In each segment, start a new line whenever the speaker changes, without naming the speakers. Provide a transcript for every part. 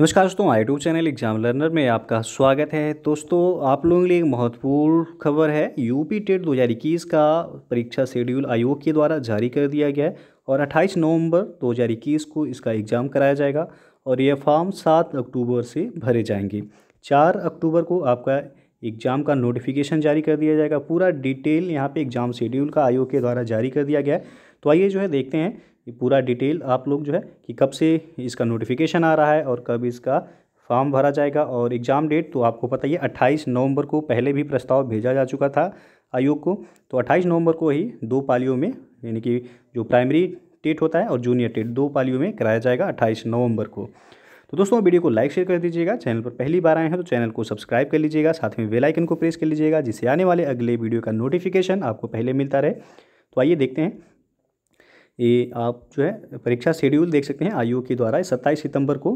नमस्कार दोस्तों I two channel exam learner में आपका स्वागत है दोस्तों आप लोगों के लिए एक महत्वपूर्ण खबर है यूपी टेट दो का परीक्षा शेड्यूल आयोग के द्वारा जारी कर दिया गया है और 28 नवंबर 2021 को इसका एग्ज़ाम कराया जाएगा और यह फॉर्म 7 अक्टूबर से भरे जाएंगे 4 अक्टूबर को आपका एग्ज़ाम का नोटिफिकेशन जारी कर दिया जाएगा पूरा डिटेल यहाँ पर एग्ज़ाम शेड्यूल का आयोग के द्वारा जारी कर दिया गया है तो आइए जो है देखते हैं ये पूरा डिटेल आप लोग जो है कि कब से इसका नोटिफिकेशन आ रहा है और कब इसका फॉर्म भरा जाएगा और एग्ज़ाम डेट तो आपको पता ही है अट्ठाईस नवंबर को पहले भी प्रस्ताव भेजा जा चुका था आयोग को तो अट्ठाईस नवंबर को ही दो पालियों में यानी कि जो प्राइमरी टेट होता है और जूनियर टेट दो पालियों में कराया जाएगा अट्ठाईस नवंबर को तो दोस्तों वीडियो को लाइक शेयर कर दीजिएगा चैनल पर पहली बार आए हैं तो चैनल को सब्सक्राइब कर लीजिएगा साथ में बेल आइकन को प्रेस कर लीजिएगा जिससे आने वाले अगले वीडियो का नोटिफिकेशन आपको पहले मिलता रहे तो आइए देखते हैं ये आप जो है परीक्षा शेड्यूल देख सकते हैं आयोग के द्वारा सत्ताईस सितंबर को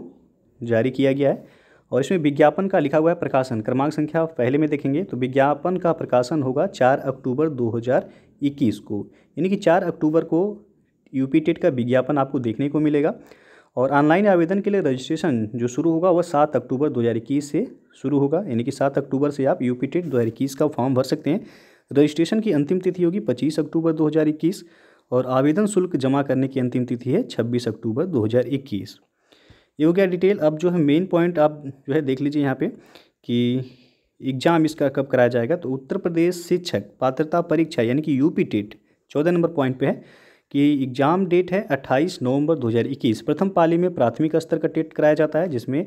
जारी किया गया है और इसमें विज्ञापन का लिखा हुआ है प्रकाशन क्रमांक संख्या पहले में देखेंगे तो विज्ञापन का प्रकाशन होगा चार अक्टूबर दो को यानी कि चार अक्टूबर को यू टेट का विज्ञापन आपको देखने को मिलेगा और ऑनलाइन आवेदन के लिए रजिस्ट्रेशन जो शुरू होगा वह सात अक्टूबर 2021 से शुरू होगा यानी कि सात अक्टूबर से आप यूपी टेट 2021 का फॉर्म भर सकते हैं रजिस्ट्रेशन की अंतिम तिथि होगी पच्चीस अक्टूबर 2021 और आवेदन शुल्क जमा करने की अंतिम तिथि है छब्बीस अक्टूबर दो ये हो गया डिटेल अब जो है मेन पॉइंट आप जो है देख लीजिए यहाँ पे कि एग्ज़ाम इसका कब कराया जाएगा तो उत्तर प्रदेश शिक्षक पात्रता परीक्षा यानी कि यूपी टेट चौदह नंबर पॉइंट पे है कि एग्ज़ाम डेट है 28 नवंबर 2021 प्रथम पाली में प्राथमिक स्तर का टेट कराया जाता है जिसमें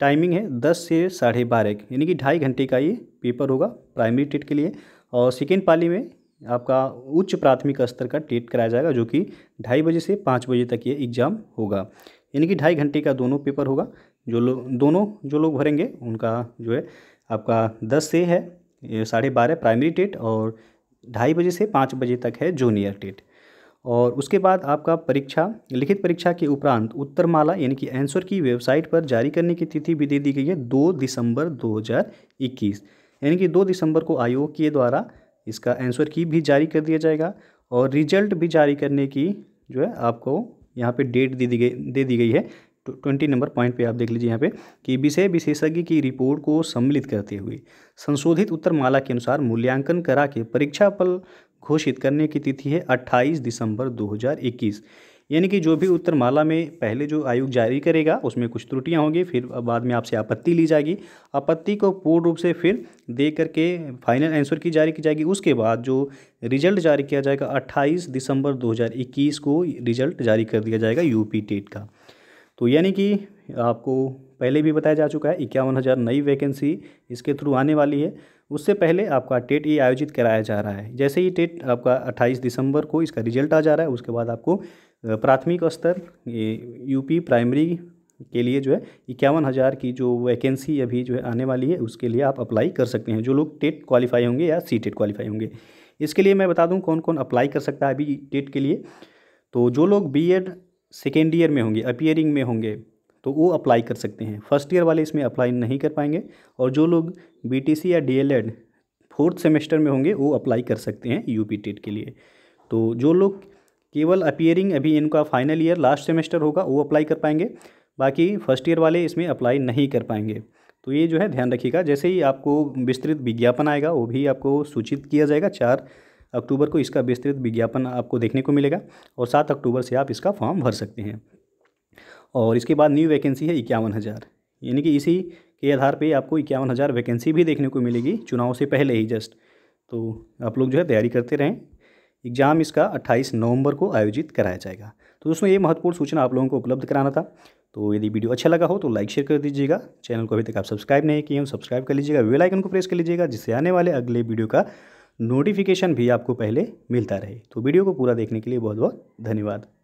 टाइमिंग है दस से साढ़े बारह यानी कि ढाई घंटे का ये पेपर होगा प्राइमरी टेट के लिए और सेकेंड पाली में आपका उच्च प्राथमिक स्तर का टेट कराया जाएगा जो कि ढाई बजे से पाँच बजे तक ये एग्ज़ाम होगा यानी कि ढाई घंटे का दोनों पेपर होगा जो लोग दोनों जो लोग भरेंगे उनका जो है आपका दस से है साढ़े बारह प्राइमरी टेट और ढाई बजे से पाँच बजे तक है जूनियर टेट और उसके बाद आपका परीक्षा लिखित परीक्षा के उपरांत उत्तरमाला यानी कि आंसर की वेबसाइट पर जारी करने की तिथि भी दे दी गई है दो दिसंबर 2021 यानी कि दो दिसंबर को आयोग के द्वारा इसका आंसर की भी जारी कर दिया जाएगा और रिजल्ट भी जारी करने की जो है आपको यहाँ पे डेट दे दी गई दे दी गई है ट्वेंटी नंबर पॉइंट पे आप देख लीजिए यहाँ पे कि विषय विशेषज्ञ की रिपोर्ट को सम्मिलित करते हुए संशोधित उत्तरमाला के अनुसार मूल्यांकन करा के परीक्षा पल घोषित करने की तिथि है अट्ठाईस दिसंबर दो यानी कि जो भी उत्तर माला में पहले जो आयोग जारी करेगा उसमें कुछ त्रुटियाँ होंगी फिर बाद में आपसे आपत्ति ली जाएगी आपत्ति को पूर्ण रूप से फिर दे करके फाइनल आंसर की जारी की जाएगी उसके बाद जो रिजल्ट जारी किया जाएगा अट्ठाईस दिसंबर 2021 को रिजल्ट जारी कर दिया जाएगा यूपी टेट का तो यानी कि आपको पहले भी बताया जा चुका है इक्यावन हज़ार नई वैकेंसी इसके थ्रू आने वाली है उससे पहले आपका टेट ये आयोजित कराया जा रहा है जैसे ही टेट आपका 28 दिसंबर को इसका रिजल्ट आ जा रहा है उसके बाद आपको प्राथमिक स्तर यूपी प्राइमरी के लिए जो है इक्यावन हज़ार की जो वैकेंसी अभी जो है आने वाली है उसके लिए आप अप्लाई कर सकते हैं जो लोग टेट क्वालिफाई होंगे या सी टेट क्वालिफाई होंगे इसके लिए मैं बता दूं कौन कौन अप्लाई कर सकता है अभी टेट के लिए तो जो लोग बी एड सेकेंड ईयर में होंगे अपियरिंग में होंगे तो वो अप्लाई कर सकते हैं फर्स्ट ईयर वाले इसमें अप्लाई नहीं कर पाएंगे और जो लोग सी या डी एड फोर्थ सेमेस्टर में होंगे वो अप्लाई कर सकते हैं पी टेट के लिए तो जो लोग केवल अपियरिंग अभी इनका फाइनल ईयर लास्ट सेमेस्टर होगा वो अप्लाई कर पाएंगे बाकी फर्स्ट ईयर वाले इसमें अप्लाई नहीं कर पाएंगे तो ये जो है ध्यान रखिएगा जैसे ही आपको विस्तृत विज्ञापन आएगा वो भी आपको सूचित किया जाएगा चार अक्टूबर को इसका विस्तृत विज्ञापन आपको देखने को मिलेगा और सात अक्टूबर से आप इसका फॉर्म भर सकते हैं और इसके बाद न्यू वैकेंसी है इक्यावन हज़ार यानी कि इसी के आधार पे आपको इक्यावन हज़ार वैकेंसी भी देखने को मिलेगी चुनाव से पहले ही जस्ट तो आप लोग जो है तैयारी करते रहें एग्ज़ाम इसका अट्ठाईस नवंबर को आयोजित कराया जाएगा तो दोस्तों ये महत्वपूर्ण सूचना आप लोगों को उपलब्ध कराना था तो यदि वीडियो अच्छा लगा हो तो लाइक शेयर कर दीजिएगा चैनल को अभी तक आप सब्सक्राइब नहीं किए हो सब्सक्राइब कर लीजिएगा वेलाइकन को प्रेस कर लीजिएगा जिससे आने वाले अगले वीडियो का नोटिफिकेशन भी आपको पहले मिलता रहे तो वीडियो को पूरा देखने के लिए बहुत बहुत धन्यवाद